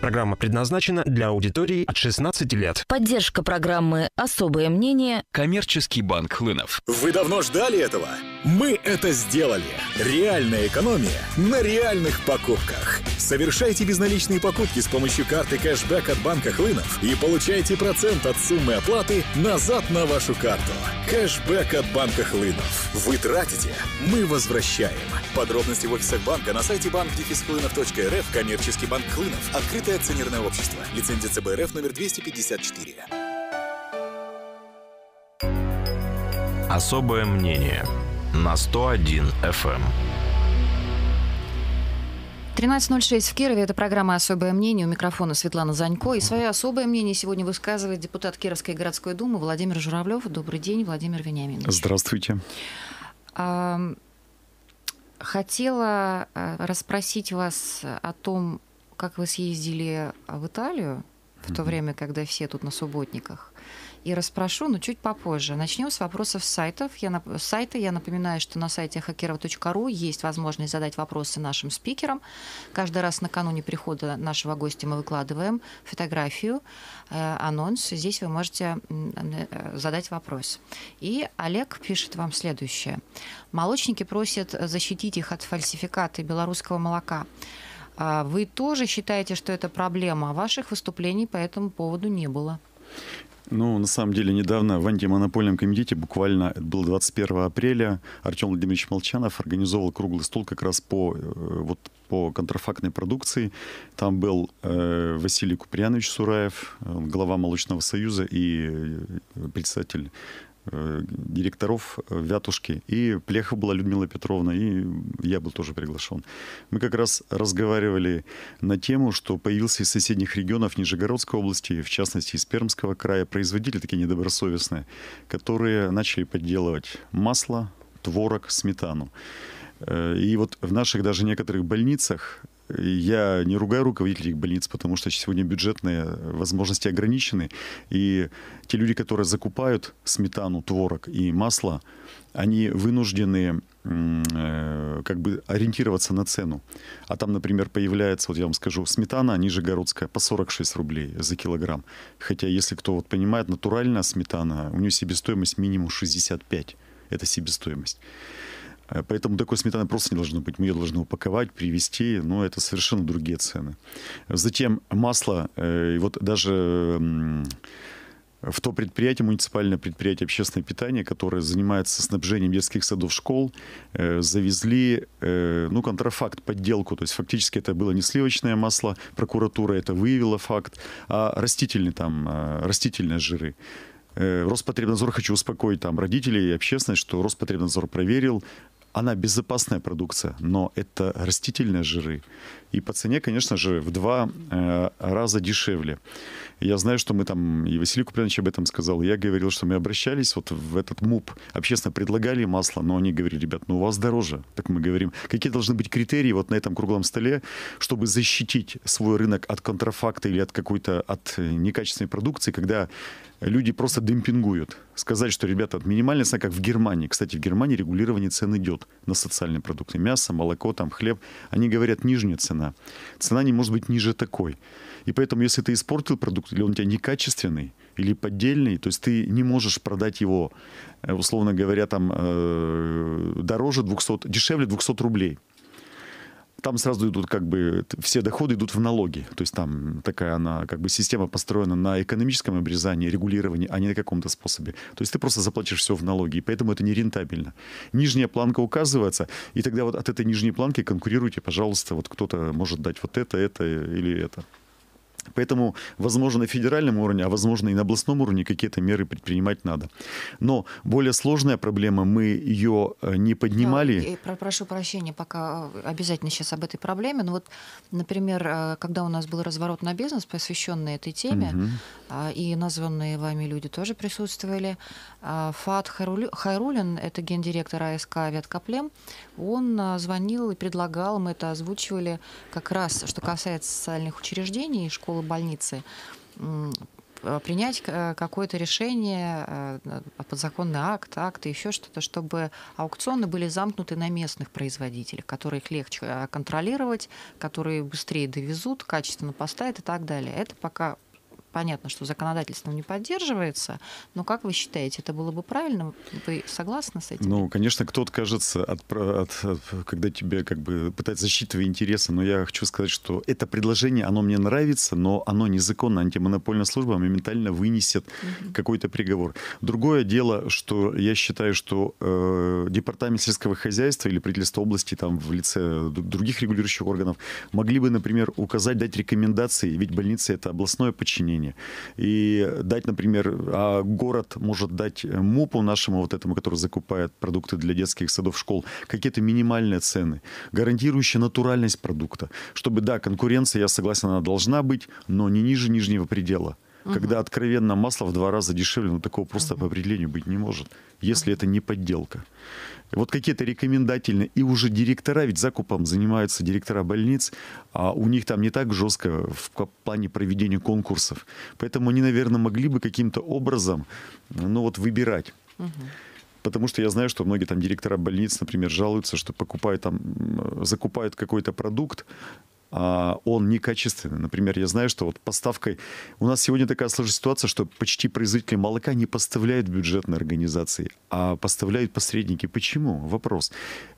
Программа предназначена для аудитории от 16 лет. Поддержка программы «Особое мнение» Коммерческий банк Хлынов. Вы давно ждали этого? Мы это сделали. Реальная экономия на реальных покупках. Совершайте безналичные покупки с помощью карты кэшбэк от банка Хлынов и получайте процент от суммы оплаты назад на вашу карту. Кэшбэк от банка Хлынов. Вы тратите, мы возвращаем. Подробности в офисах банка на сайте банкдефисхлынов.рф Коммерческий банк Хлынов. Открытое акционерное общество. Лицензия ЦБРФ номер 254. Особое мнение – на 101 FM. 13.06 в Кирове. Это программа «Особое мнение». У микрофона Светлана Занько. И свое особое мнение сегодня высказывает депутат Кировской городской думы Владимир Журавлев. Добрый день, Владимир Вениаминович. Здравствуйте. Хотела э, расспросить вас о том, как вы съездили в Италию в то время, когда все тут на субботниках и расспрошу, но чуть попозже. Начнем с вопросов сайтов. Я, нап... сайта. Я напоминаю, что на сайте хакерова.ру есть возможность задать вопросы нашим спикерам. Каждый раз накануне прихода нашего гостя мы выкладываем фотографию, э, анонс. Здесь вы можете э, задать вопрос. И Олег пишет вам следующее. Молочники просят защитить их от фальсификата белорусского молока. А вы тоже считаете, что это проблема? Ваших выступлений по этому поводу не было. Ну, на самом деле, недавно в антимонопольном комитете, буквально это было 21 апреля, Артем Владимирович Молчанов организовал круглый стол как раз по, э, вот, по контрафактной продукции. Там был э, Василий Куприянович Сураев, э, глава Молочного союза и э, председатель Э, директоров э, Вятушки. И Плеха была Людмила Петровна, и я был тоже приглашен. Мы как раз разговаривали на тему, что появился из соседних регионов Нижегородской области, в частности из Пермского края, производители такие недобросовестные, которые начали подделывать масло, творог, сметану. Э, и вот в наших даже некоторых больницах я не ругаю руководителей больниц, потому что сегодня бюджетные возможности ограничены. И те люди, которые закупают сметану, творог и масло, они вынуждены э, как бы ориентироваться на цену. А там, например, появляется, вот я вам скажу, сметана нижегородская по 46 рублей за килограмм. Хотя, если кто вот понимает, натуральная сметана, у нее себестоимость минимум 65. Это себестоимость. Э, поэтому такой сметаны просто не должно быть. Мы ее должны упаковать, привезти, но это совершенно другие цены. Затем масло, э, вот даже в то предприятие, муниципальное предприятие общественное питание, которое занимается снабжением детских садов школ, э, завезли, ну, контрафакт, подделку. То есть фактически это было не сливочное масло, прокуратура это выявила факт, а растительные там, растительные жиры. Роспотребнадзор, хочу успокоить там родителей и общественность, что Роспотребнадзор проверил, она безопасная продукция, но это растительные жиры, и по цене, конечно же, в два э, раза дешевле. Я знаю, что мы там, и Василий Купринович об этом сказал, я говорил, что мы обращались вот в этот МУП, общественно предлагали масло, но они говорили, ребят, ну у вас дороже. Так мы говорим, какие должны быть критерии вот на этом круглом столе, чтобы защитить свой рынок от контрафакта или от какой-то, от э, некачественной продукции, когда люди просто демпингуют. Сказать, что, ребята, минимальная цена, как в Германии. Кстати, в Германии регулирование цен идет на социальные продукты. Мясо, молоко, там, хлеб. Они говорят, нижняя цена цена. Цена не может быть ниже такой. И поэтому, если ты испортил продукт, или он у тебя некачественный, или поддельный, то есть ты не можешь продать его, э, условно говоря, там, э, дороже 200, дешевле 200 рублей – там сразу идут как бы все доходы идут в налоги. То есть там такая она как бы система построена на экономическом обрезании, регулировании, а не на каком-то способе. То есть ты просто заплатишь все в налоги, и поэтому это не рентабельно. Нижняя планка указывается, и тогда вот от этой нижней планки конкурируйте, пожалуйста, вот кто-то может дать вот это, это или это. Поэтому, возможно, на федеральном уровне, а возможно и на областном уровне какие-то меры предпринимать надо. Но более сложная проблема, мы ее э, не поднимали. Да, прошу прощения, пока э, обязательно сейчас об этой проблеме. Но вот, например, э, когда у нас был разворот на бизнес, посвященный этой теме, угу. и названные вами люди тоже присутствовали, а, Фат Хайрулин, это гендиректор АСК «Авиаткоплем», он а, звонил и предлагал, мы это озвучивали, как раз, что касается социальных учреждений и школ, школы больницы э, принять э, какое-то решение, э, подзаконный акт, акт и еще что-то, чтобы аукционы были замкнуты на местных производителей, их легче контролировать, которые быстрее довезут, качественно поставят и так далее. Это пока понятно, что законодательством не поддерживается, но как вы считаете, это было бы правильно? Вы согласны с этим? Ну, конечно, кто-то, кажется, от, от, от, когда тебе как бы пытаются защитить интереса? но я хочу сказать, что это предложение, оно мне нравится, но оно незаконно. Антимонопольная служба моментально вынесет угу. какой-то приговор. Другое дело, что я считаю, что э, департамент сельского хозяйства или правительство области там в лице других регулирующих органов могли бы, например, указать, дать рекомендации, ведь больницы это областное подчинение мнение. И дать, например, а город может дать МУПу нашему, вот этому, который закупает продукты для детских садов, школ, какие-то минимальные цены, гарантирующие натуральность продукта. Чтобы, да, конкуренция, я согласен, она должна быть, но не ниже нижнего предела угу. когда откровенно масло в два раза дешевле, но ну, такого просто угу. по определению быть не может, если угу. это не подделка. Вот какие-то рекомендательные, и уже директора, ведь закупом занимаются директора больниц, а у них там не так жестко в плане проведения конкурсов. Поэтому они, наверное, могли бы каким-то образом, ну вот, выбирать. Угу. Потому что я знаю, что многие там директора больниц, например, жалуются, что покупают там, закупают какой-то продукт, а, он некачественный. Например, я знаю, что вот поставкой... У нас сегодня такая сложная ситуация, что почти производители молока не поставляют в бюджетные организации, а поставляют посредники. Почему? Вопрос.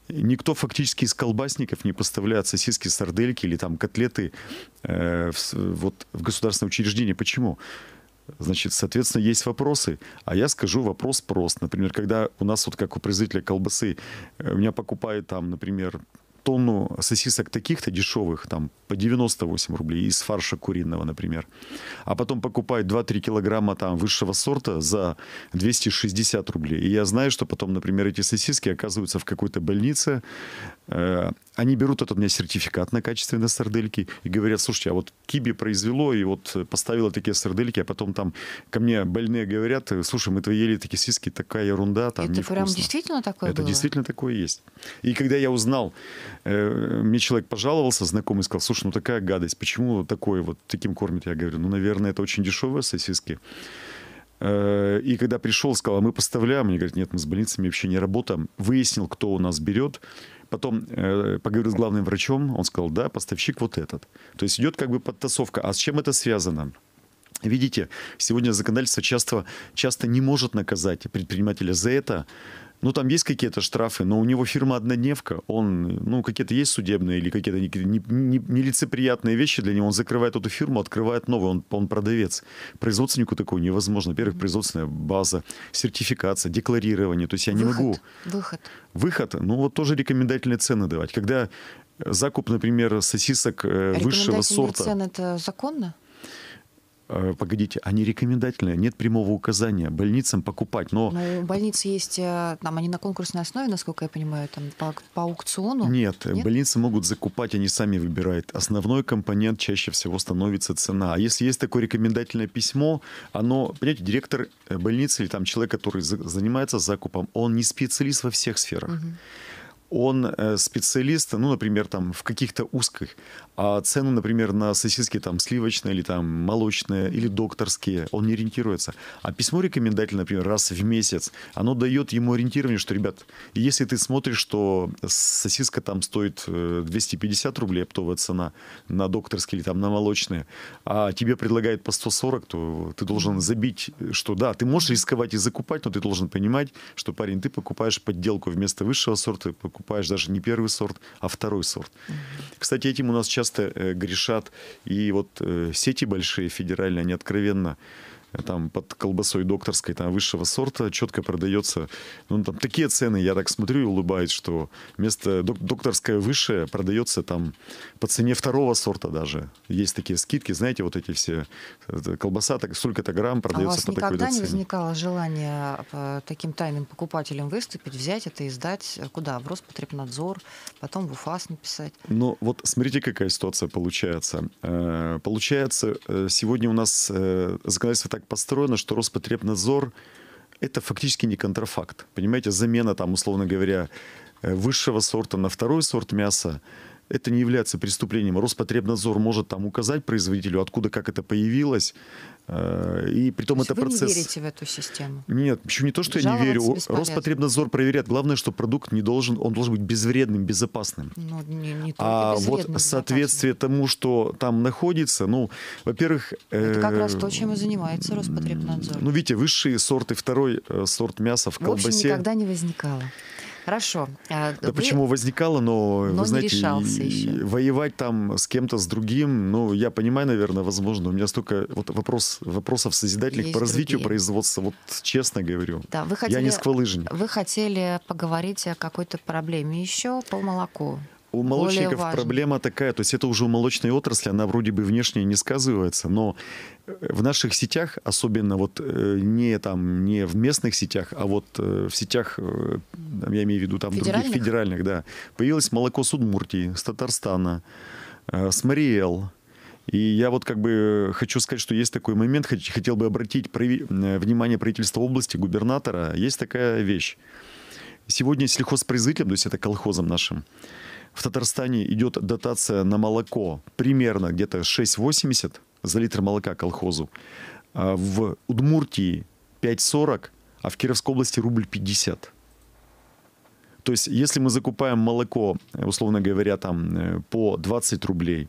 Никто фактически из колбасников не поставляет сосиски, сардельки или там котлеты э, в, вот, в государственное учреждение. Почему? Значит, соответственно, есть вопросы. А я скажу вопрос прост. Например, когда у нас, вот как у производителя колбасы, э, у меня покупает там, например, тонну сосисок таких-то дешевых, там по 98 рублей, из фарша куриного, например. А потом покупают 2-3 килограмма там высшего сорта за 260 рублей. И я знаю, что потом, например, эти сосиски оказываются в какой-то больнице, э, они берут этот у меня сертификат на качественные сардельки и говорят, слушайте, а вот Киби произвело и вот поставило такие сардельки, а потом там ко мне больные говорят, слушай, мы твои ели такие сиски, такая ерунда, там Это невкусно. прям действительно такое Это было? действительно такое есть. И когда я узнал, э, мне человек пожаловался, знакомый сказал, слушай, ну такая гадость, почему такое вот, таким кормят? Я говорю, ну, наверное, это очень дешевые сосиски. Э, и когда пришел, сказал, а мы поставляем, они говорят, нет, мы с больницами вообще не работаем. Выяснил, кто у нас берет. Потом э, поговорил с главным врачом, он сказал, да, поставщик вот этот. То есть идет как бы подтасовка. А с чем это связано? Видите, сегодня законодательство часто, часто не может наказать предпринимателя за это, ну, там есть какие-то штрафы, но у него фирма однодневка, он, ну, какие-то есть судебные или какие-то нелицеприятные вещи для него, он закрывает эту фирму, открывает новую, он, он продавец. Производственнику такого невозможно. Во-первых, производственная база, сертификация, декларирование, то есть я выход, не могу... Выход. Выход, ну, вот тоже рекомендательные цены давать. Когда закуп, например, сосисок э, высшего сорта... Рекомендательные цены это законно? Э, погодите, они рекомендательные, нет прямого указания больницам покупать. Но... но ну, больницы есть, э, там они на конкурсной основе, насколько я понимаю, там по, по аукциону? Нет, э, нет, больницы могут закупать, они сами выбирают. Основной компонент чаще всего становится цена. А если есть такое рекомендательное письмо, оно, понимаете, директор больницы или там человек, который занимается закупом, он не специалист во всех сферах. Угу он э, специалист, ну, например, там в каких-то узких, а цену, например, на сосиски там сливочные или там молочные или докторские, он не ориентируется. А письмо рекомендательное, например, раз в месяц, оно дает ему ориентирование, что, ребят, если ты смотришь, что сосиска там стоит 250 э, рублей, оптовая цена на докторские или там на молочные, а тебе предлагают по 140, то ты должен забить, что да, ты можешь рисковать и закупать, но ты должен понимать, что, парень, ты покупаешь подделку вместо высшего сорта, покупаешь покупаешь даже не первый сорт, а второй сорт. Кстати, этим у нас часто э, грешат и вот э, сети большие федеральные, они откровенно там под колбасой докторской там высшего сорта четко продается. Ну, там такие цены, я так смотрю и улыбаюсь, что вместо док докторская высшая продается там по цене второго сорта даже. Есть такие скидки, знаете, вот эти все э, колбаса, так, столько то грамм а продается а по такой цене. у вас никогда не возникало желание э, таким тайным покупателям выступить, взять это и сдать э, куда? В Роспотребнадзор, потом в УФАС написать? Ну, вот смотрите, какая ситуация получается. Получается, сегодня у нас законодательство так так построено, что Роспотребнадзор это фактически не контрафакт. Понимаете, замена там, условно говоря, э, высшего сорта на второй сорт мяса – это не является преступлением. Роспотребнадзор может там указать производителю, откуда как это появилось. Э, и при том то это вы процесс... не верите в эту систему? Нет, еще не то, что Жаловаться я не верю. Роспотребнадзор проверяет. Главное, что продукт не должен, он должен быть безвредным, безопасным. Ну, не, не а вот соответствие тому, что там находится, ну, во-первых... Э, это как раз то, чем и занимается Роспотребнадзор. Ну, видите, высшие сорты, второй э, сорт мяса в колбасе... В общем, никогда не возникало. Хорошо. А да вы... почему возникало, но, но вы знаете, решался еще. воевать там с кем-то, с другим, ну, я понимаю, наверное, возможно, у меня столько вот вопрос, вопросов созидательных Есть по развитию другие. производства, вот честно говорю. Да, вы хотели, я не сквалыжник. Вы хотели поговорить о какой-то проблеме еще по молоку у молочников важно. проблема такая, то есть это уже у молочной отрасли, она вроде бы внешне не сказывается, но э, в наших сетях, особенно вот э, не там, не в местных сетях, а вот э, в сетях, я имею в виду там федеральных? других федеральных, да, появилось молоко с Удмуртии, с Татарстана, с Мариэл, и я вот как бы хочу сказать, что есть такой момент, хотел бы обратить внимание правительства области, губернатора. Есть такая вещь. Сегодня сельхозпроизводителем, то есть это колхозом нашим, в Татарстане идет дотация на молоко примерно где-то 6,80 за литр молока колхозу. А в Удмуртии 5,40, а в Кировской области рубль 50. То есть, если мы закупаем молоко, условно говоря, там э, по 20 рублей,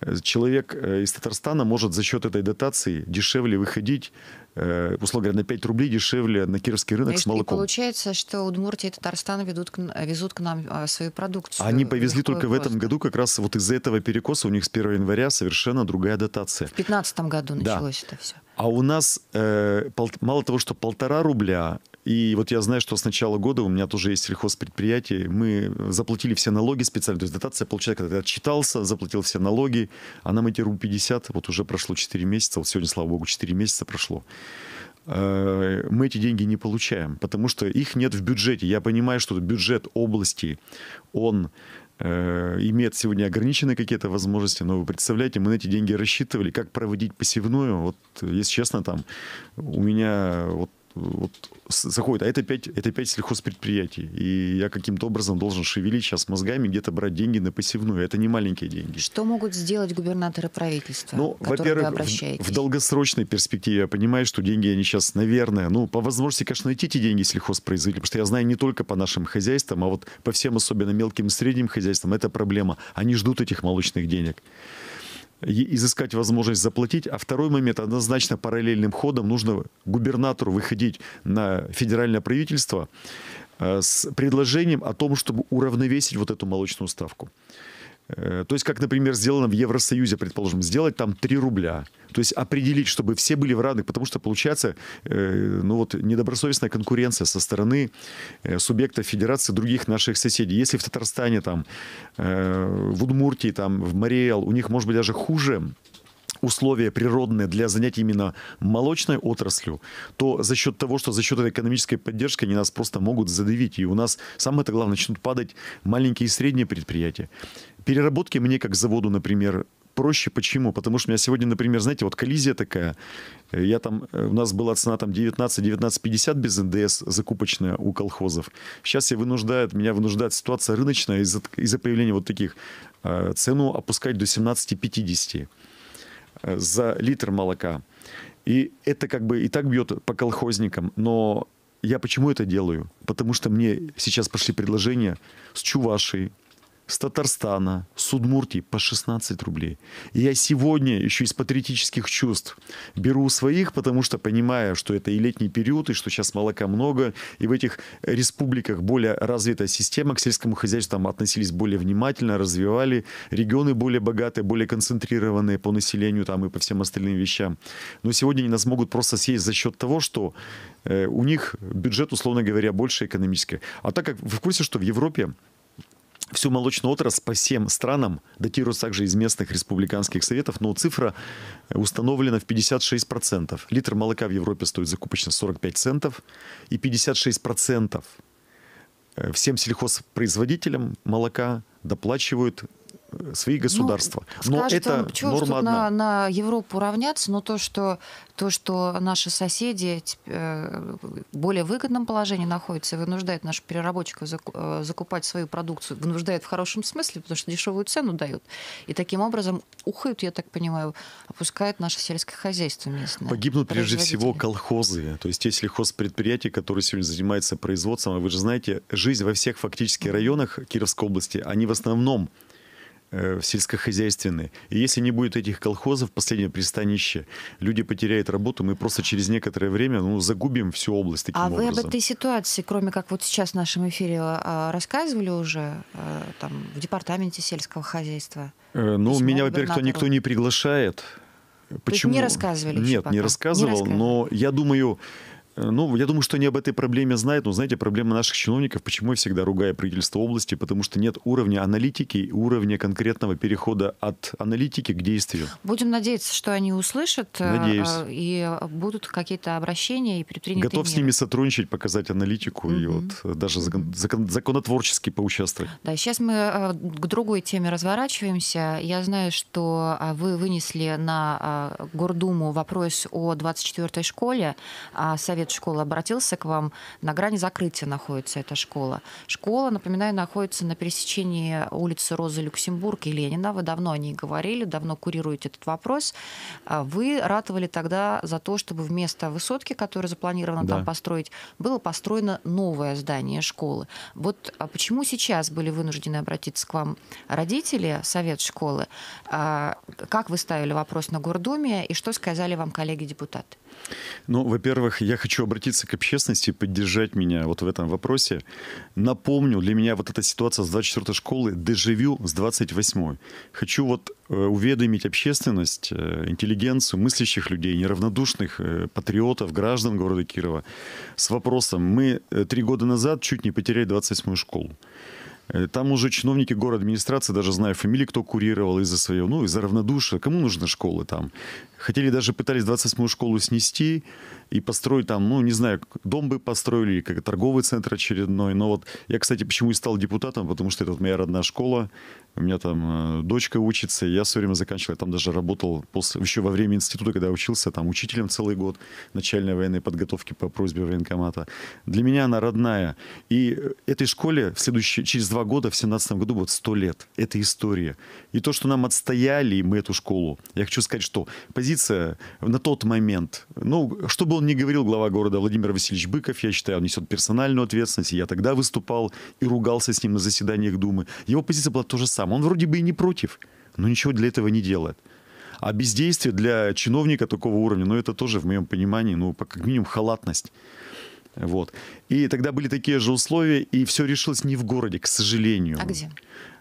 э, человек э, из Татарстана может за счет этой дотации дешевле выходить, Э, условно говоря, на 5 рублей дешевле на кировский рынок и, с молоком. И получается, что Удмуртия и Татарстан ведут, везут к нам а, свою продукцию. Они повезли только в этом году, как раз вот из-за этого перекоса у них с 1 января совершенно другая дотация. В 2015 году да. началось это все. А у нас э, пол, мало того, что полтора рубля, и вот я знаю, что с начала года у меня тоже есть сельхозпредприятие. Мы заплатили все налоги специально. То есть дотация получается, когда отчитался, заплатил все налоги, а нам эти руб 50, вот уже прошло 4 месяца, вот сегодня, слава богу, 4 месяца прошло э, мы эти деньги не получаем, потому что их нет в бюджете. Я понимаю, что бюджет области, он э, имеет сегодня ограниченные какие-то возможности, но вы представляете, мы на эти деньги рассчитывали, как проводить посевную. Вот, если честно, там у меня вот вот заходит, а это пять, это пять сельхозпредприятий. И я каким-то образом должен шевелить сейчас мозгами, где-то брать деньги на посевную. Это не маленькие деньги. Что могут сделать губернаторы правительства, ну, во-первых, в, в долгосрочной перспективе я понимаю, что деньги они сейчас, наверное, ну, по возможности, конечно, найти эти деньги сельхозпроизводителям, потому что я знаю не только по нашим хозяйствам, а вот по всем, особенно мелким и средним хозяйствам, это проблема. Они ждут этих молочных денег изыскать возможность заплатить. А второй момент, однозначно параллельным ходом нужно губернатору выходить на федеральное правительство э, с предложением о том, чтобы уравновесить вот эту молочную ставку. Э, то есть, как, например, сделано в Евросоюзе, предположим, сделать там 3 рубля. То есть определить, чтобы все были в равных, потому что получается э, ну вот, недобросовестная конкуренция со стороны э, субъектов федерации других наших соседей. Если в Татарстане, там, в Удмуртии, там, в Мариэл, у них, может быть, даже хуже условия природные для занятий именно молочной отраслью, то за счет того, что за счет этой экономической поддержки они нас просто могут задавить. И у нас, самое то главное, начнут падать маленькие и средние предприятия. Переработки мне, как заводу, например, проще. Почему? Потому что у меня сегодня, например, знаете, вот коллизия такая. Я там, э, у нас была цена там 19-19,50 без НДС закупочная у колхозов. Сейчас я вынуждает, меня вынуждает ситуация рыночная из-за из появления вот таких. Э, цену опускать до 17,50 за литр молока. И это как бы и так бьет по колхозникам, но я почему это делаю? Потому что мне сейчас пошли предложения с Чувашей, с Татарстана, с Удмуртии по 16 рублей. И я сегодня еще из патриотических чувств беру своих, потому что понимаю, что это и летний период, и что сейчас молока много, и в этих республиках более развитая система, к сельскому хозяйству там относились более внимательно, развивали, регионы более богатые, более концентрированные по населению там и по всем остальным вещам. Но сегодня они нас могут просто съесть за счет того, что э, у них бюджет, условно говоря, больше экономический. А так как вы в курсе, что в Европе всю молочную отрасль по всем странам датируется также из местных республиканских советов, но цифра установлена в 56%. Литр молока в Европе стоит закупочно 45 центов, и 56% э, всем сельхозпроизводителям молока доплачивают свои ну, государства. Ну, но это он, норма одна. На, на Европу равняться, но ну, то, что то, что наши соседи э, в более выгодном положении находятся, вынуждает наших переработчиков э, закупать свою продукцию, вынуждает в хорошем смысле, потому что дешевую цену дают. И таким образом ухают, я так понимаю, опускает наше сельское хозяйство местное. Погибнут прежде всего колхозы, то есть те сельхозпредприятия, которые сегодня занимаются производством. А вы же знаете, жизнь во всех фактически районах Кировской области, они в основном Э, в сельскохозяйственные. И если не будет этих колхозов, последнее пристанище, люди потеряют работу, мы просто через некоторое время ну, загубим всю область таким а образом. А вы об этой ситуации, кроме как вот сейчас в нашем эфире а, рассказывали уже э, там, в департаменте сельского хозяйства? Э, ну, Письмо меня, во-первых, то никто не приглашает. Почему? не рассказывали? Нет, не рассказывал, не но я думаю, Э, ну, я думаю, что они об этой проблеме знают, но, знаете, проблема наших чиновников, почему я всегда ругаю правительство области, потому что нет уровня аналитики, уровня конкретного перехода от аналитики к действию. Будем надеяться, что они услышат э, Надеюсь. Э, и будут какие-то обращения и предприняты Готов меры. с ними сотрудничать, показать аналитику mm-hmm. и вот даже закон, закон, законотворчески поучаствовать. Да, сейчас мы к другой теме разворачиваемся. Я знаю, что вы вынесли на Гордуму вопрос о 24-й школе, а Совет лет школы обратился к вам, на грани закрытия находится эта школа. Школа, напоминаю, находится на пересечении улицы Розы Люксембург и Ленина. Вы давно о ней говорили, давно курируете этот вопрос. А вы ратовали тогда за то, чтобы вместо высотки, которая запланирована да. там построить, было построено новое здание школы. Вот а почему сейчас были вынуждены обратиться к вам родители, совет школы? А, как вы ставили вопрос на гордуме и что сказали вам коллеги-депутаты? Ну, во-первых, я хочу обратиться к общественности поддержать меня вот в этом вопросе. Напомню, для меня вот эта ситуация с 24-й школы дежавю с 28-й. Хочу вот э, уведомить общественность, э, интеллигенцию, мыслящих людей, неравнодушных э, патриотов, граждан города Кирова с вопросом. Мы три года назад чуть не потеряли 28-ю школу. Э, там уже чиновники город администрации, даже знаю фамилии, кто курировал из-за своего, ну, из-за равнодушия. Кому нужны школы там? Хотели даже, пытались 28-ю школу снести, и построить там, ну, не знаю, дом бы построили, как торговый центр очередной. Но вот я, кстати, почему и стал депутатом, потому что это вот моя родная школа, у меня там э, дочка учится, и я все время заканчивал, я там даже работал после, еще во время института, когда учился, там учителем целый год начальной военной подготовки по просьбе военкомата. Для меня она родная. И э, этой школе в следующие, через два года, в семнадцатом году, вот сто лет. Это история. И то, что нам отстояли мы эту школу, я хочу сказать, что позиция на тот момент ну, что бы он ни говорил, глава города Владимир Васильевич Быков, я считаю, он несет персональную ответственность. Я тогда выступал и ругался с ним на заседаниях Думы. Его позиция была то же самое. Он вроде бы и не против, но ничего для этого не делает. А бездействие для чиновника такого уровня, ну, это тоже, в моем понимании, ну, как минимум, халатность. Вот. И тогда были такие же условия, и все решилось не в городе, к сожалению. А где?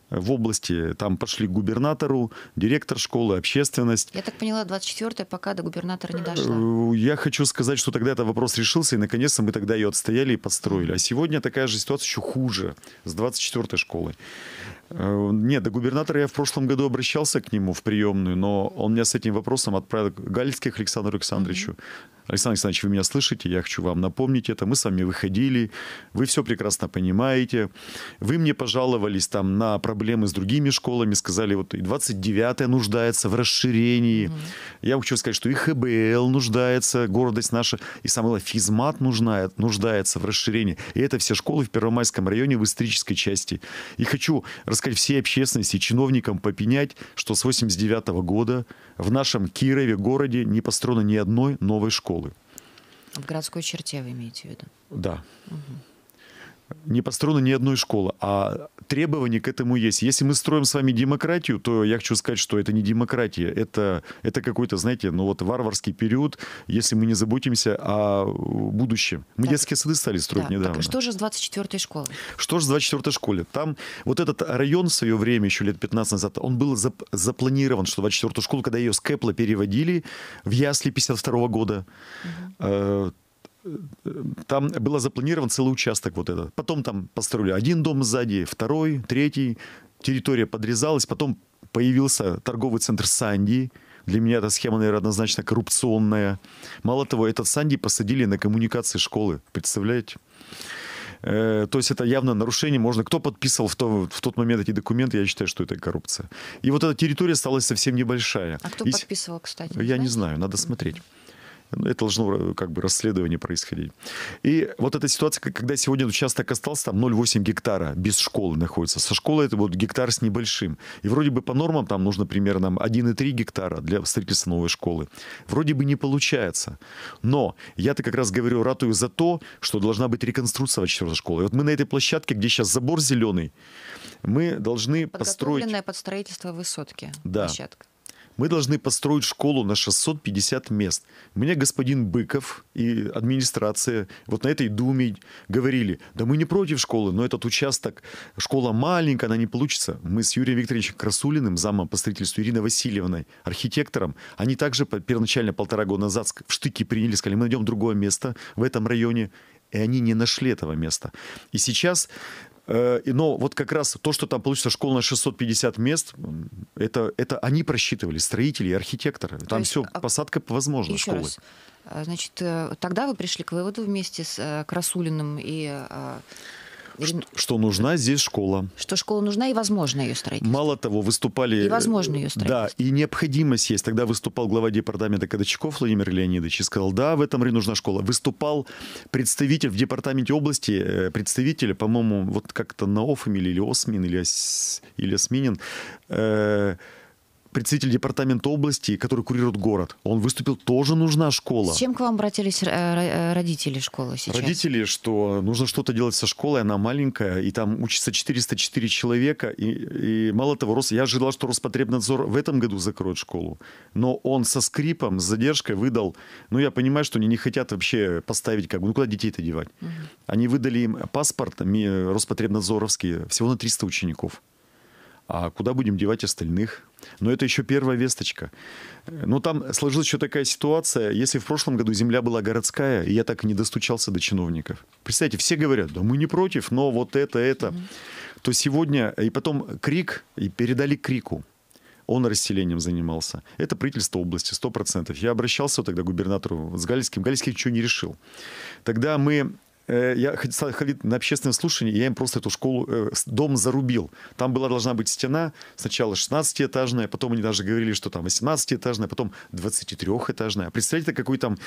в области. Там пошли к губернатору, директор школы, общественность. Я так поняла, 24-е пока до губернатора не дошло. Э, я хочу сказать, что тогда этот вопрос решился, и наконец-то мы тогда ее отстояли и подстроили. А сегодня такая же ситуация еще хуже с 24-й школы э, Нет, до губернатора я в прошлом году обращался к нему в приемную, но он меня с этим вопросом отправил к Гальских Александру Александровичу. Mm-hmm Александр Александрович, вы меня слышите, я хочу вам напомнить это. Мы с вами выходили, вы все прекрасно понимаете. Вы мне пожаловались там на проблемы с другими школами, сказали, вот и 29-я нуждается в расширении. Mm-hmm. Я хочу сказать, что и ХБЛ нуждается, гордость наша, и самое главное, физмат нужна, нуждается в расширении. И это все школы в Первомайском районе в исторической части. И хочу рассказать всей общественности, чиновникам попенять, что с 89 -го года в нашем Кирове, городе, не построено ни одной новой школы школы. В городской черте вы имеете в виду? Да. Угу не построено ни одной школы, а требования к этому есть. Если мы строим с вами демократию, то я хочу сказать, что это не демократия, это, это какой-то, знаете, ну вот варварский период, если мы не заботимся о будущем. Мы так, детские сады стали строить да, недавно. Так что же с 24-й школы? Что же с 24-й школе? Там вот этот район в свое время, еще лет 15 назад, он был зап запланирован, что 24-ю школу, когда ее с Кэпла переводили в Ясли 52 -го года, угу. э Э, там было запланирован целый участок вот этот. Потом там построили один дом сзади, второй, третий. Территория подрезалась. Потом появился торговый центр Санди. Для меня эта схема, наверное, однозначно коррупционная. Мало того, этот Санди посадили на коммуникации школы. Представляете? Э, то есть это явно нарушение. Можно, кто подписывал в, то, в тот момент эти документы, я считаю, что это коррупция. И вот эта территория стала совсем небольшая. А кто Если... подписывал, кстати? Я знаете? не знаю, надо смотреть. Это должно э, как бы расследование происходить. И вот эта ситуация, когда сегодня участок остался, там 0,8 гектара без школы находится. Со школы это вот гектар с небольшим. И вроде бы по нормам там нужно примерно 1,3 гектара для строительства новой школы. Вроде бы не получается. Но я-то как раз говорю, ратую за то, что должна быть реконструкция четвертой школы. И вот мы на этой площадке, где сейчас забор зеленый, мы должны построить... под строительство высотки. Да. Площадка. Мы должны построить школу на 650 мест. Мне господин Быков и администрация вот на этой думе говорили, да мы не против школы, но этот участок, школа маленькая, она не получится. Мы с Юрием Викторовичем Красулиным, замом по строительству Ириной Васильевной, архитектором, они также первоначально полтора года назад в штыки приняли, сказали, мы найдем другое место в этом районе, и они не нашли этого места. И сейчас Э, но вот как раз то, что там получится школа на 650 мест, это, это они просчитывали, строители, архитекторы. То там есть, все, а, посадка возможна еще школы. Раз. Э, значит, э, тогда вы пришли к выводу вместе с Красулиным и что, что нужна здесь школа. Что школа нужна и возможно ее строительство. Мало того, выступали... И возможно ее строительство. Э, да, и необходимость есть. Тогда выступал глава департамента Кадачков Владимир Леонидович и сказал, да, в этом районе нужна школа. Выступал представитель в департаменте области, э, представитель, по-моему, вот как-то Наофамин или Осмин или, Ос... или Осминин, -э представитель департамента области, который курирует город. Он выступил, тоже нужна школа. С чем к вам обратились э, э, родители школы сейчас? Родители, что нужно что-то делать со школой, она маленькая, и там учится 404 человека. И, и мало того, я ожидал, что Роспотребнадзор в этом году закроет школу. Но он со скрипом, с задержкой выдал... Ну, я понимаю, что они не хотят вообще поставить, как бы, ну, куда детей-то девать? Угу. Они выдали им паспорт Роспотребнадзоровский всего на 300 учеников. А куда будем девать остальных? Но это еще первая весточка. Но ну, там сложилась еще такая ситуация, если в прошлом году земля была городская, и я так и не достучался до чиновников. Представьте, все говорят, да мы не против, но вот это, это. mm То сегодня, и потом крик, и передали крику он расселением занимался. Это правительство области, 100%. Я обращался тогда к губернатору с Галицким. Галицкий ничего не решил. Тогда мы Э, я ходил на общественное слушание, я им просто эту школу, э, дом зарубил. Там была должна быть стена, сначала 16-этажная, потом они даже говорили, что там 18-этажная, потом 23-этажная. Представляете, какой там,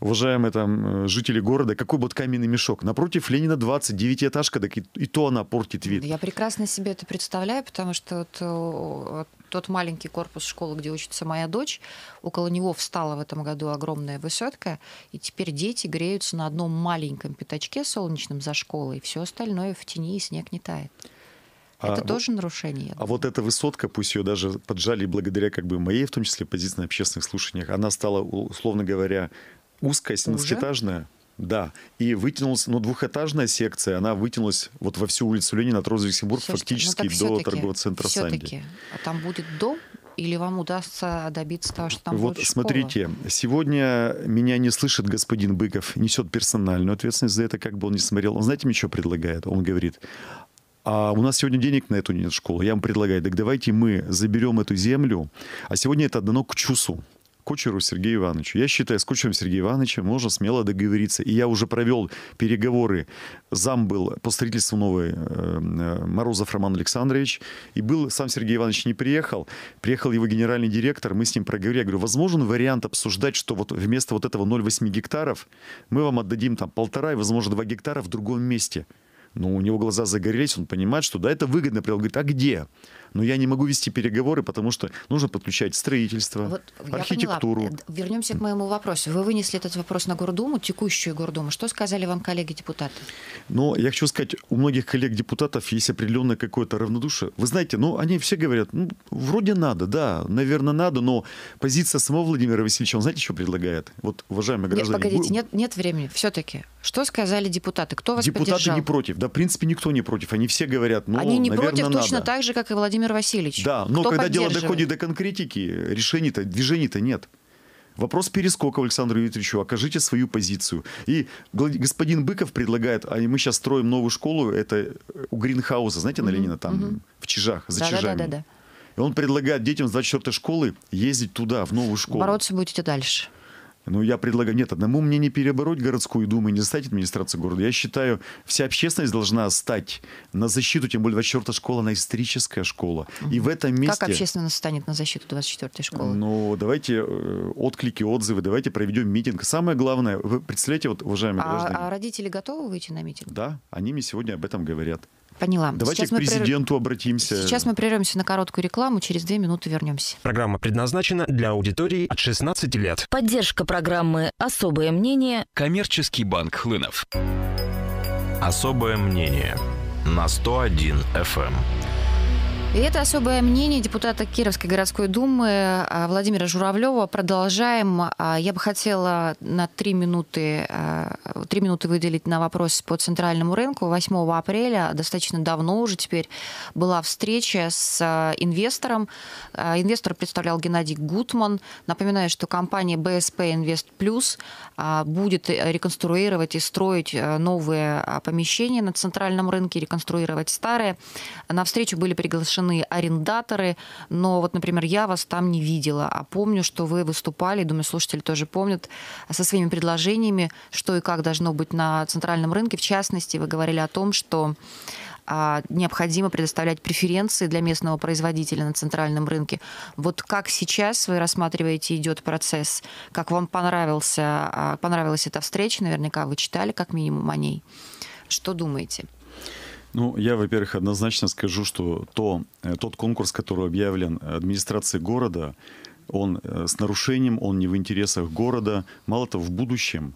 уважаемые там э, жители города, какой вот каменный мешок. Напротив Ленина 29 этажка, так и, и то она портит вид. Я прекрасно себе это представляю, потому что вот, тот маленький корпус школы, где учится моя дочь, около него встала в этом году огромная высотка, и теперь дети греются на одном маленьком пятачке солнечном за школой, и все остальное в тени и снег не тает. А Это а, тоже нарушение. А вот эта высотка, пусть ее даже поджали благодаря как бы моей, в том числе, позиции на общественных слушаниях, она стала, условно говоря, узкая, 17 да, и вытянулась, ну, двухэтажная секция, она вытянулась вот во всю улицу Ленина от Розенсбург фактически ну, до торгового центра Санди. А там будет дом или вам удастся добиться того, что там вот будет школа? смотрите, сегодня меня не слышит господин Быков, несет персональную ответственность за это, как бы он не смотрел. Он знаете, мне что предлагает? Он говорит, а у нас сегодня денег на эту нет школу. Я вам предлагаю, так давайте мы заберем эту землю, а сегодня это отдано к ЧУСу кучеру Сергею Ивановичу. Я считаю, с кучером Сергеем Ивановичем можно смело договориться. И я уже провел переговоры. Зам был по строительству новой э, э, Морозов Роман Александрович. И был, сам Сергей Иванович не приехал. Приехал его генеральный директор, мы с ним проговорили. Я говорю, возможен вариант обсуждать, что вот вместо вот этого 0,8 гектаров мы вам отдадим там полтора и, возможно, два гектара в другом месте. Но ну, у него глаза загорелись, он понимает, что да, это выгодно. Он говорит, а где? но я не могу вести переговоры, потому что нужно подключать строительство, вот, архитектуру. Э, вернемся к моему вопросу. Вы вынесли этот вопрос на Гордуму, текущую Гордуму. Что сказали вам коллеги-депутаты? Ну, я хочу сказать, у многих коллег-депутатов есть определенное какое-то равнодушие. Вы знаете, ну, они все говорят, ну, вроде надо, да, наверное, надо, но позиция самого Владимира Васильевича, он знаете, что предлагает? Вот, уважаемые граждане... Нет, погодите, нет, нет времени. Все-таки, что сказали депутаты? Кто вас депутаты поддержал? Депутаты не против. Да, в принципе, никто не против. Они все говорят, ну, Они не наверное, против надо. точно так же, как и Владимир Владимир Васильевич. Да, но Кто когда дело доходит до конкретики, решений-то, движений-то нет. Вопрос перескока Александру Юрьевичу, окажите свою позицию. И господин Быков предлагает, а мы сейчас строим новую школу, это э, у Гринхауса, знаете, на Ленина, там, в Чижах, за Чижами. да, да, да. И он предлагает детям с 24-й школы ездить туда, в новую школу. Бороться будете дальше. Ну я предлагаю, нет, одному мне не перебороть городскую думу и не стать администрацией города. Я считаю, вся общественность должна стать на защиту, тем более 24-я школа, она историческая школа. Угу. И в этом месте... Как общественность станет на защиту 24-й школы? Ну, давайте э, отклики, отзывы, давайте проведем митинг. Самое главное, вы представляете, вот, уважаемые а, граждане... А родители готовы выйти на митинг? Да, они мне сегодня об этом говорят. Поняла. Давайте Сейчас к президенту прер... обратимся. Сейчас мы прервемся на короткую рекламу, через две минуты вернемся. Программа предназначена для аудитории от 16 лет. Поддержка программы «Особое мнение». Коммерческий банк Хлынов. «Особое мнение» на 101 FM. И это особое мнение депутата Кировской городской думы а, Владимира Журавлева. Продолжаем. А, я бы хотела на три минуты, а, три минуты выделить на вопрос по центральному рынку. 8 апреля, достаточно давно уже теперь, была встреча с инвестором. Инвестор представлял Геннадий Гутман. Напоминаю, что компания BSP Invest Plus будет реконструировать и строить новые помещения на центральном рынке, реконструировать старые. На встречу были приглашены нужны арендаторы, но вот, например, я вас там не видела, а помню, что вы выступали, думаю, слушатели тоже помнят, со своими предложениями, что и как должно быть на центральном рынке. В частности, вы говорили о том, что а, необходимо предоставлять преференции для местного производителя на центральном рынке. Вот как сейчас вы рассматриваете, идет процесс? Как вам понравился, а, понравилась эта встреча? Наверняка вы читали как минимум о ней. Что думаете? Ну, я, во-первых, однозначно скажу, что то, э, тот конкурс, который объявлен э, администрацией города, он э, с нарушением, он не в интересах города. Мало того, в будущем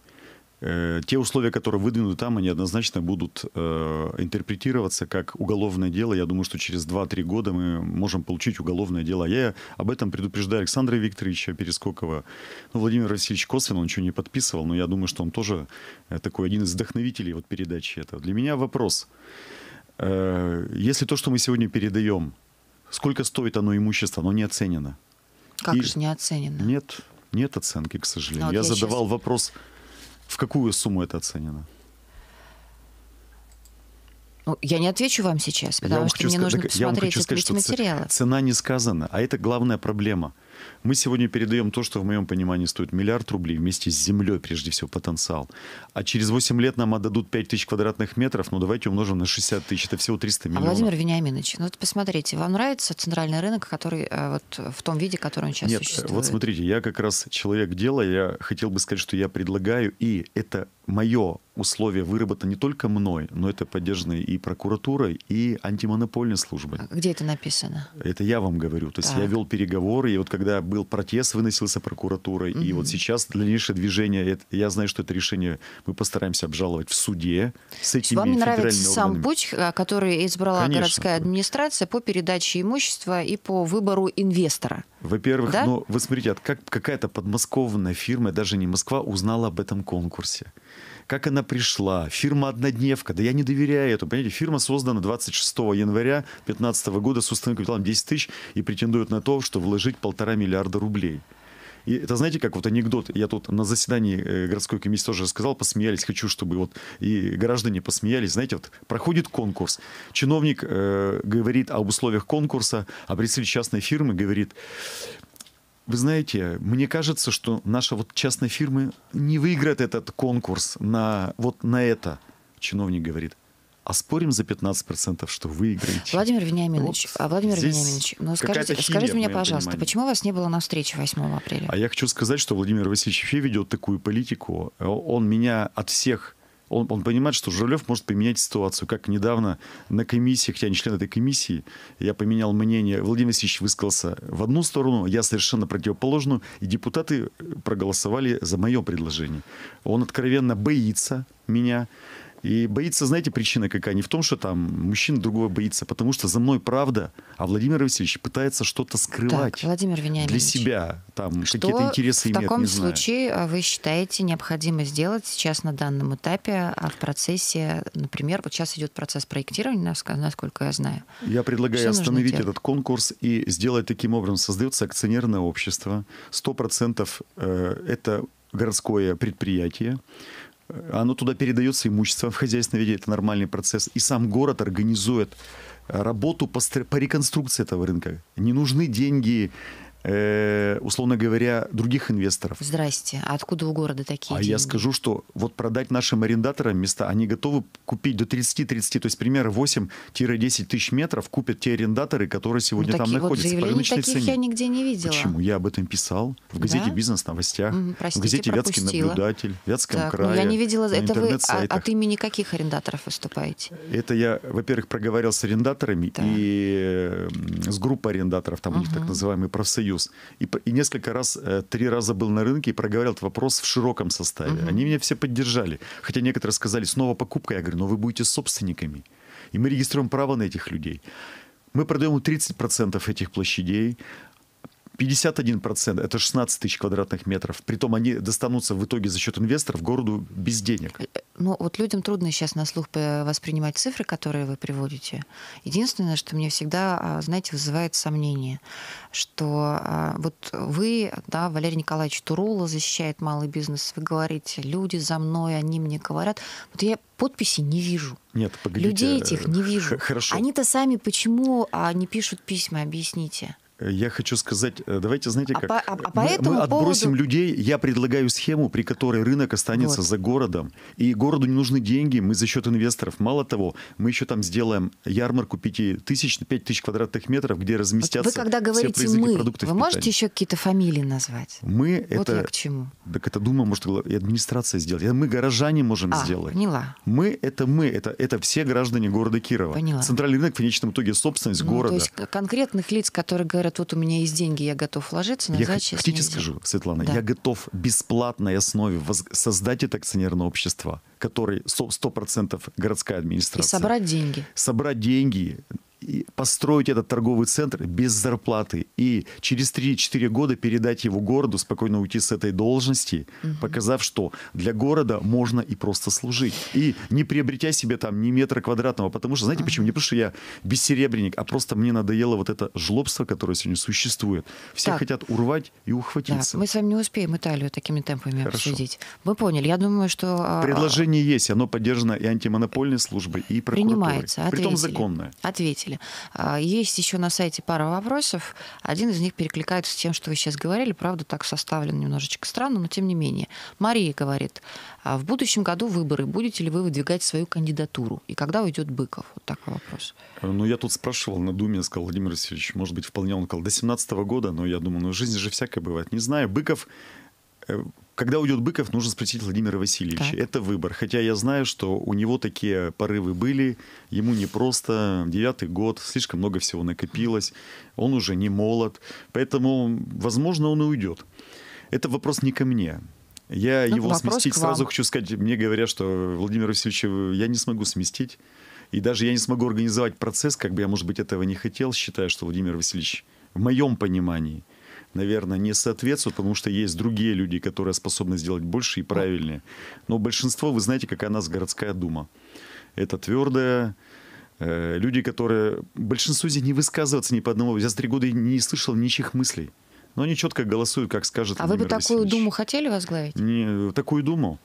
те условия, которые выдвинуты там, они однозначно будут интерпретироваться как уголовное дело. Я думаю, что через 2-3 года мы можем получить уголовное дело. Я об этом предупреждаю Александра Викторовича Перескокова. Ну, Владимир Васильевич Косвин, он ничего не подписывал, но я думаю, что он тоже такой один из вдохновителей вот передачи этого. Для меня вопрос. Э, если то, что мы сегодня передаем, сколько стоит оно имущество, оно не оценено. Как И же не оценено? Нет, нет оценки, к сожалению. Ну, вот я, я задавал сейчас... вопрос, в какую сумму это оценено. Ну, я не отвечу вам сейчас, потому я что мне сказать, нужно так, посмотреть я вам хочу сказать, что Цена не сказана, а это главная проблема – мы сегодня передаем то, что в моем понимании стоит миллиард рублей вместе с землей, прежде всего, потенциал. А через 8 лет нам отдадут 5 тысяч квадратных метров, ну давайте умножим на 60 тысяч, это всего 300 а миллионов. А Владимир Вениаминович, ну вот посмотрите, вам нравится центральный рынок, который э, вот в том виде, который он сейчас Нет, э, существует? вот смотрите, я как раз человек дела, я хотел бы сказать, что я предлагаю, и это мое условие выработано не только мной, но это поддержано и прокуратурой, и антимонопольной службой. А где это написано? Это я вам говорю. То есть так. я вел переговоры, и вот когда был протест, выносился прокуратурой, угу. и вот сейчас дальнейшее движение, это, я знаю, что это решение мы постараемся обжаловать в суде с этими Вам нравится органами. сам путь, э, который избрала Конечно. городская администрация по передаче имущества и по выбору инвестора? Во-первых, да? ну, вы смотрите, как какая-то подмосковная фирма, даже не Москва, узнала об этом конкурсе. Как она пришла? Фирма «Однодневка». Да я не доверяю этому. Понимаете, фирма создана 26 января 2015 года с уставным капиталом 10 тысяч и претендует на то, что вложить полтора миллиарда рублей. И это, знаете, как вот анекдот, я тут на заседании э, городской комиссии тоже рассказал, посмеялись, хочу, чтобы вот и граждане посмеялись, знаете, вот проходит конкурс, чиновник э, говорит об условиях конкурса, а представитель частной фирмы говорит, вы знаете, мне кажется, что наша вот частная фирма не выиграет этот конкурс на вот на это. Чиновник говорит, а спорим за 15%, что выиграете. Владимир Вениаминович, вот а Владимир Вениаминович, ну скажите, скажите мне, пожалуйста, понимание. почему вас не было на встрече 8 апреля? А я хочу сказать, что Владимир Васильевич Фе ведет такую политику. Он меня от всех он, он понимает, что Журавлев может поменять ситуацию. Как недавно на комиссии, хотя я не член этой комиссии, я поменял мнение. Владимир Васильевич высказался в одну сторону, я совершенно противоположную, и депутаты проголосовали за мое предложение. Он откровенно боится меня. И боится, знаете, причина какая? Не в том, что там мужчина другого боится, потому что за мной правда, а Владимир Васильевич пытается что-то скрывать так, Владимир Вениаминович, для себя, там какие-то интересы имеет, в таком случае а, вы считаете необходимо сделать сейчас на данном этапе а в процессе, например, вот сейчас идет процесс проектирования, насколько я знаю. Я предлагаю что остановить этот конкурс и сделать таким образом, создается акционерное общество, 100% э, это городское предприятие, оно туда передается имущество в хозяйственном виде, это нормальный процесс. И сам город организует э, работу по, по реконструкции этого рынка. Не нужны деньги Э, условно говоря, других инвесторов. Здрасте. А откуда у города такие? А деньги? я скажу, что вот продать нашим арендаторам места, они готовы купить до 30-30, то есть примерно 8-10 тысяч метров купят те арендаторы, которые ну, сегодня ну, там находятся. По рыночной таких цене. я нигде не видела. Почему? Я об этом писал в газете да? «Бизнес-новостях», угу, простите, в газете пропустила. «Вятский наблюдатель», «Вятском так, ну, крае». Ну, я не видела. Это вы от имени каких арендаторов выступаете? Это я, во-первых, проговорил с арендаторами да. и э, с группой арендаторов, там угу. у них так называемый профсоюз профсоюз. И, и несколько раз, э, три раза был на рынке и проговорил этот вопрос в широком составе. Угу. Они меня все поддержали. Хотя некоторые сказали, снова покупка. Я говорю, но «Ну, вы будете собственниками. И мы регистрируем право на этих людей. Мы продаем 30% этих площадей. 51% это 16 тысяч квадратных метров. Притом они достанутся в итоге за счет инвесторов городу без денег. Э, ну, вот людям трудно сейчас на слух воспринимать цифры, которые вы приводите. Единственное, что мне всегда, а, знаете, вызывает сомнение, что а, вот вы, да, Валерий Николаевич Турула защищает малый бизнес, вы говорите, люди за мной, они мне говорят. Вот я подписи не вижу. Нет, погодите. Людей этих не вижу. Хорошо. Они-то сами почему а, не пишут письма, объясните? Э, я хочу сказать, э, давайте, знаете, а как... А по, а, а по этому мы отбросим поводу... людей. Я предлагаю схему, при которой рынок останется вот. за городом. И городу не нужны деньги, мы за счет инвесторов. Мало того, мы еще там сделаем ярмарку 5 тысяч, 5 тысяч квадратных метров, где разместятся вот Вы когда говорите все «мы», продуктов вы можете питания. еще какие-то фамилии назвать? Мы вот это... я к чему. Так это Дума может и администрация сделать. мы горожане можем а, сделать. поняла. Мы — это мы, это, это все граждане города Кирова. Поняла. Центральный рынок в конечном итоге собственность ну, города. То есть конкретных лиц, которые говорят говорят, вот у меня есть деньги, я готов вложиться, но я зачем? Хотите скажу, Светлана, да. я готов бесплатной основе воз... создать это акционерное общество, который 100% городская администрация. И собрать деньги. Собрать деньги, построить этот торговый центр без зарплаты и через 3-4 года передать его городу, спокойно уйти с этой должности, угу. показав, что для города можно и просто служить. И не приобретя себе там ни метра квадратного, потому что, знаете угу. почему? Не потому что я бессеребренник, а просто мне надоело вот это жлобство, которое сегодня существует. Все так. хотят урвать и ухватиться. Да. Мы с вами не успеем Италию такими темпами Хорошо. обсудить. Вы поняли, я думаю, что... А, а Предложение есть, оно поддержано и антимонопольной службой, и прокуратурой. Принимается, ответили. Притом законное. Ответили слушатели. А, есть еще на сайте пара вопросов. Один из них перекликается с тем, что вы сейчас говорили. Правда, так составлен немножечко странно, но тем не менее. Мария говорит, «А в будущем году выборы. Будете ли вы выдвигать свою кандидатуру? И когда уйдет Быков? Вот такой вопрос. Э, ну, я тут спрашивал на Думе, сказал Владимир Васильевич, может быть, вполне он сказал, до 17 -го года, но я думаю, ну, жизнь же всякое бывает. Не знаю, Быков э, когда уйдет Быков, нужно спросить Владимира Васильевича. Так. Это выбор. Хотя я знаю, что у него такие порывы были. Ему не просто девятый год, слишком много всего накопилось. Он уже не молод. Поэтому, возможно, он и уйдет. Это вопрос не ко мне. Я ну, его сместить сразу хочу сказать. Мне говорят, что Владимир Васильевич, я не смогу сместить. И даже я не смогу организовать процесс, как бы я, может быть, этого не хотел, считаю, что Владимир Васильевич, в моем понимании, наверное, не соответствует, потому что есть другие люди, которые способны сделать больше и правильнее. Но большинство, вы знаете, какая у нас городская дума. Это твердая, э, люди, которые... Большинство из них не высказываться ни по одному. Я за три года не слышал ничьих мыслей. Но они четко голосуют, как скажет А Владимир вы бы такую думу хотели возглавить? Не, такую думу?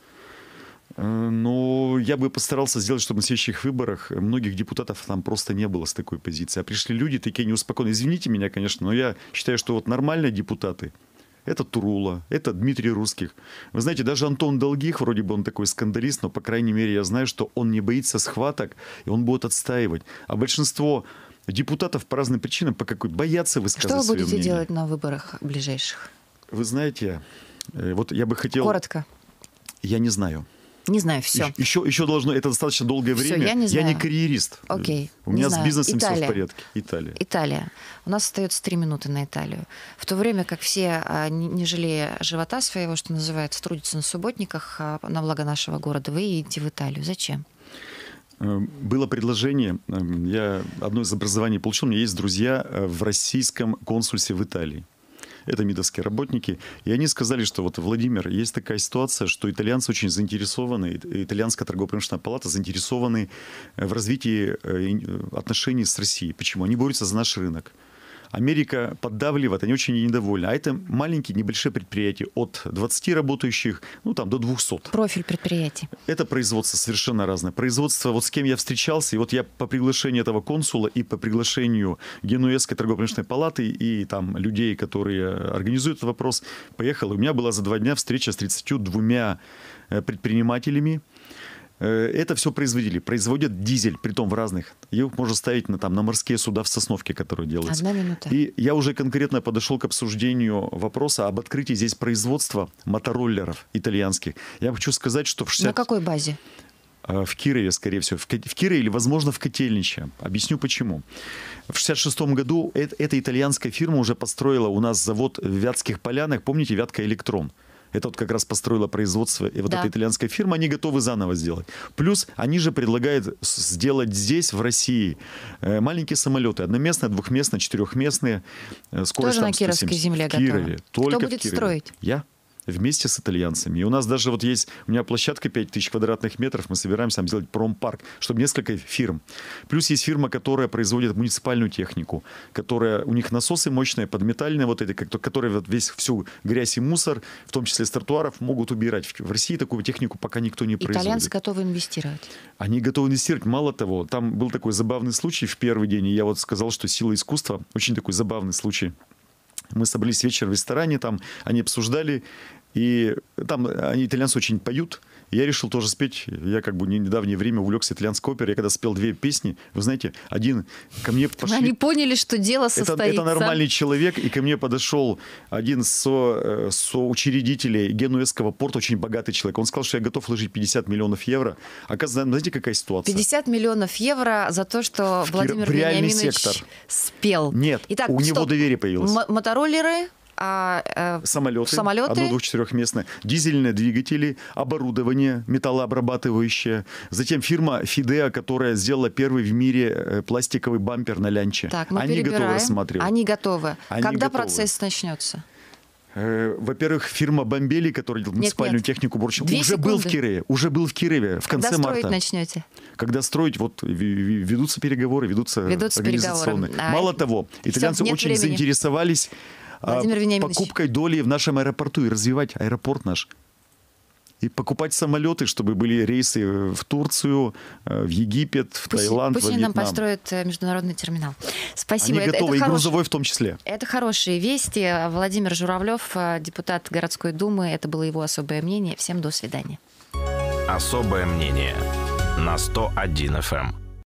Э, но я бы постарался сделать, чтобы на следующих выборах многих депутатов там просто не было с такой позиции. А пришли люди такие неуспокоенные. Извините меня, конечно, но я считаю, что вот нормальные депутаты, это Турула, это Дмитрий Русских. Вы знаете, даже Антон Долгих, вроде бы он такой скандалист, но, по крайней мере, я знаю, что он не боится схваток, и он будет отстаивать. А большинство депутатов по разным причинам, по какой боятся высказать Что вы будете мнение. делать на выборах ближайших? Вы знаете, э, вот я бы хотел... Коротко. Я не знаю. Не знаю, все. Еще, еще должно, это достаточно долгое все, время. Я не, знаю. я не карьерист. Окей. У меня знаю. с бизнесом Италия. все в порядке. Италия. Италия. У нас остается три минуты на Италию. В то время как все, а, не жалея живота своего, что называется, трудятся на субботниках а, на благо нашего города, вы едете в Италию. Зачем? Э, было предложение, э, я одно из образований получил, у меня есть друзья э, в российском консульстве в Италии это МИДовские работники, и они сказали, что вот, Владимир, есть такая ситуация, что итальянцы очень заинтересованы, итальянская торгово-промышленная палата заинтересованы в развитии э, э, отношений с Россией. Почему? Они борются за наш рынок. Америка поддавливает, они очень недовольны. А это маленькие, небольшие предприятия от 20 работающих, ну там до 200. Профиль предприятий. Это производство совершенно разное. Производство, вот с кем я встречался, и вот я по приглашению этого консула и по приглашению Генуэзской торгово-промышленной палаты и там людей, которые э, организуют этот вопрос, поехал. И У меня была за два дня встреча с 32 э, предпринимателями, Э, это все производили. Производят дизель, притом в разных. Их можно ставить на, там, на морские суда в Сосновке, которые делаются. Одна минута. И я уже конкретно подошел к обсуждению вопроса об открытии здесь производства мотороллеров итальянских. Я хочу сказать, что в 60... На какой базе? А, в Кирове, скорее всего, в Кирове или, возможно, в Котельниче. Объясню почему. В 66 году эта итальянская фирма уже построила у нас завод в Вятских Полянах, помните, Вятка Электрон. Это вот как раз построило производство, и вот да. эта итальянская фирма, они готовы заново сделать. Плюс они же предлагают сделать здесь, в России, э, маленькие самолеты, одноместные, двухместные, четырехместные, э, скорость Тоже там на 170. земле в Кто будет в строить? Я вместе с итальянцами. И у нас даже вот есть, у меня площадка 5000 квадратных метров, мы собираемся там сделать промпарк, чтобы несколько фирм. Плюс есть фирма, которая производит муниципальную технику, которая, у них насосы мощные, подметальные вот эти, которые вот весь всю грязь и мусор, в том числе с тротуаров, могут убирать. В России такую технику пока никто не производит. Итальянцы готовы инвестировать? Они готовы инвестировать. Мало того, там был такой забавный случай в первый день, и я вот сказал, что сила искусства, очень такой забавный случай мы собрались вечер в ресторане, там они обсуждали, и там они итальянцы очень поют. Я решил тоже спеть. Я как бы недавнее время увлекся итальянской оперой. Я когда спел две песни, вы знаете, один ко мне пошли... Они поняли, что дело состоится. Это, это нормальный человек, и ко мне подошел один со, э, соучредителей Генуэзского порта, очень богатый человек. Он сказал, что я готов вложить 50 миллионов евро. Оказывается, знаете, какая ситуация? 50 миллионов евро за то, что Владимир в реальный сектор. спел. Нет, Итак, у что, него доверие появилось. Мотороллеры а, э, самолеты, самолеты, одно двух четырехместные дизельные двигатели, оборудование металлообрабатывающее, затем фирма Фидеа, которая сделала первый в мире э, пластиковый бампер на лянче. Так, мы Они перебираем. готовы рассматривать. Они готовы. Они Когда готовы. процесс начнется? Э, во-первых, фирма Бомбели, которая делает муниципальную нет. технику уборщик, уже секунды. был в Кирове, уже был в Кирове в конце Когда марта. Когда строить начнете? Когда строить, вот ведутся переговоры, ведутся, ведутся организационные. Переговоры. А, Мало а, того, итальянцы очень времени. заинтересовались а покупкой доли в нашем аэропорту и развивать аэропорт наш и покупать самолеты, чтобы были рейсы в Турцию, э, в Египет, в пусть, Таиланд, пусть во Пусть нам построят э, международный терминал. Спасибо. Они это, готовы, это и хорош... грузовой в том числе. Это хорошие вести. Владимир Журавлев, э, депутат городской думы, это было его особое мнение. Всем до свидания. Особое мнение на 101 FM.